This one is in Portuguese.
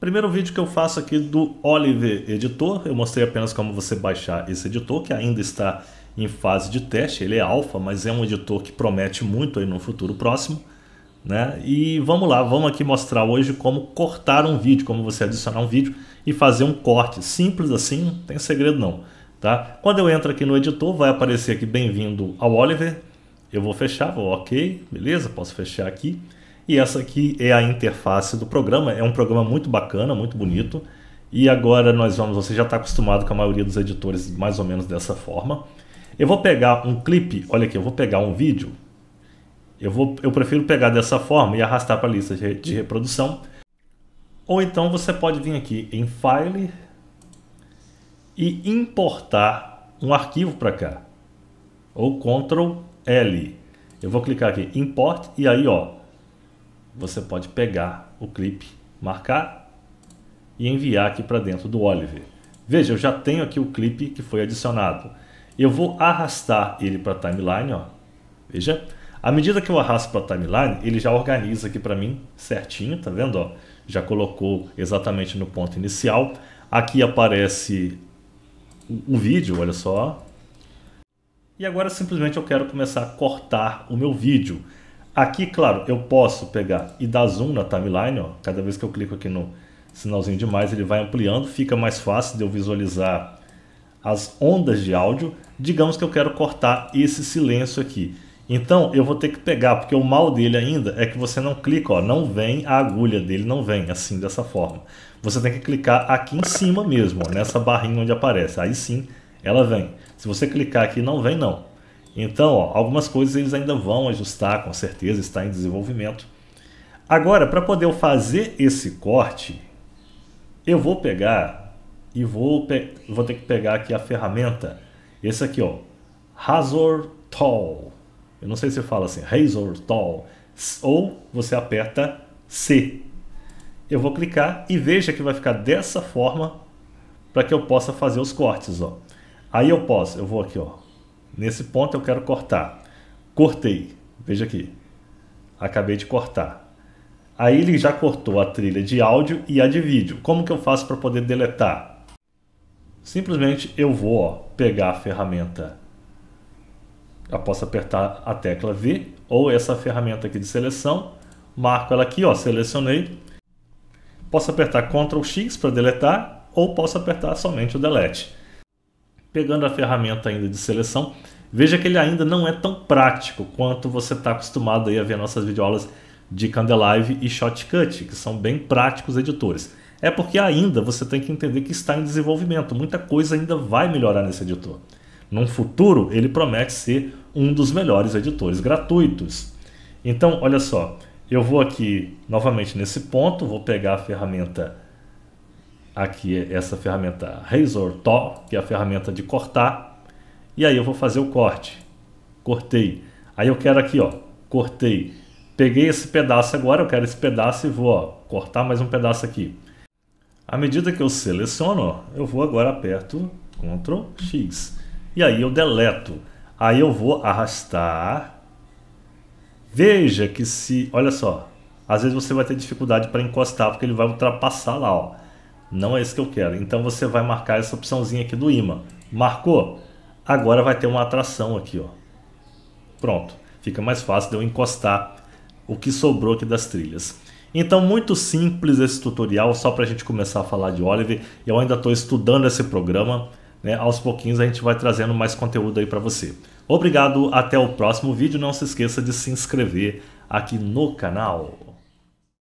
Primeiro vídeo que eu faço aqui do Oliver Editor, eu mostrei apenas como você baixar esse editor, que ainda está em fase de teste, ele é alfa, mas é um editor que promete muito aí no futuro próximo. Né? E vamos lá, vamos aqui mostrar hoje como cortar um vídeo, como você adicionar um vídeo e fazer um corte simples assim, não tem segredo não. Tá? Quando eu entro aqui no editor, vai aparecer aqui bem-vindo ao Oliver. Eu vou fechar, vou ok, beleza, posso fechar aqui. E essa aqui é a interface do programa. É um programa muito bacana, muito bonito. E agora nós vamos, você já está acostumado com a maioria dos editores mais ou menos dessa forma. Eu vou pegar um clipe, olha aqui, eu vou pegar um vídeo. Eu, vou, eu prefiro pegar dessa forma e arrastar para a lista de, de reprodução. Ou então você pode vir aqui em File e importar um arquivo para cá. Ou Ctrl L. Eu vou clicar aqui Import e aí ó, você pode pegar o clipe, marcar e enviar aqui para dentro do Oliver. Veja, eu já tenho aqui o clipe que foi adicionado. Eu vou arrastar ele para a timeline, ó. Veja, à medida que eu arrasto para a timeline, ele já organiza aqui para mim certinho, tá vendo? Ó, já colocou exatamente no ponto inicial. Aqui aparece o, o vídeo, olha só. E agora simplesmente eu quero começar a cortar o meu vídeo. Aqui, claro, eu posso pegar e dar zoom na timeline, ó. cada vez que eu clico aqui no sinalzinho de mais, ele vai ampliando, fica mais fácil de eu visualizar as ondas de áudio. Digamos que eu quero cortar esse silêncio aqui. Então, eu vou ter que pegar, porque o mal dele ainda é que você não clica, ó, não vem a agulha dele, não vem assim, dessa forma. Você tem que clicar aqui em cima mesmo, ó, nessa barrinha onde aparece. Aí sim, ela vem. Se você clicar aqui, não vem não. Então, ó, algumas coisas eles ainda vão ajustar, com certeza, está em desenvolvimento. Agora, para poder eu fazer esse corte, eu vou pegar e vou, pe vou ter que pegar aqui a ferramenta, esse aqui, ó, Razor Tool. Eu não sei se fala assim, Razor Tool. Ou você aperta C. Eu vou clicar e veja que vai ficar dessa forma para que eu possa fazer os cortes, ó. Aí eu posso, eu vou aqui, ó, Nesse ponto eu quero cortar. Cortei. Veja aqui. Acabei de cortar. Aí ele já cortou a trilha de áudio e a de vídeo. Como que eu faço para poder deletar? Simplesmente eu vou ó, pegar a ferramenta. Eu posso apertar a tecla V ou essa ferramenta aqui de seleção. Marco ela aqui, ó, selecionei. Posso apertar Ctrl X para deletar ou posso apertar somente o Delete pegando a ferramenta ainda de seleção, veja que ele ainda não é tão prático quanto você está acostumado aí a ver nossas videoaulas de Candelive e Shotcut, que são bem práticos editores. É porque ainda você tem que entender que está em desenvolvimento, muita coisa ainda vai melhorar nesse editor. Num futuro, ele promete ser um dos melhores editores gratuitos. Então, olha só, eu vou aqui novamente nesse ponto, vou pegar a ferramenta aqui é essa ferramenta Razor Top que é a ferramenta de cortar, e aí eu vou fazer o corte. Cortei. Aí eu quero aqui, ó, cortei. Peguei esse pedaço agora, eu quero esse pedaço e vou ó, cortar mais um pedaço aqui. À medida que eu seleciono, eu vou agora aperto Ctrl X. E aí eu deleto. Aí eu vou arrastar. Veja que se, olha só, às vezes você vai ter dificuldade para encostar porque ele vai ultrapassar lá, ó. Não é isso que eu quero. Então você vai marcar essa opçãozinha aqui do imã. Marcou? Agora vai ter uma atração aqui, ó. Pronto. Fica mais fácil de eu encostar o que sobrou aqui das trilhas. Então, muito simples esse tutorial, só para a gente começar a falar de Olive. Eu ainda estou estudando esse programa. Né? Aos pouquinhos a gente vai trazendo mais conteúdo aí para você. Obrigado, até o próximo vídeo. Não se esqueça de se inscrever aqui no canal.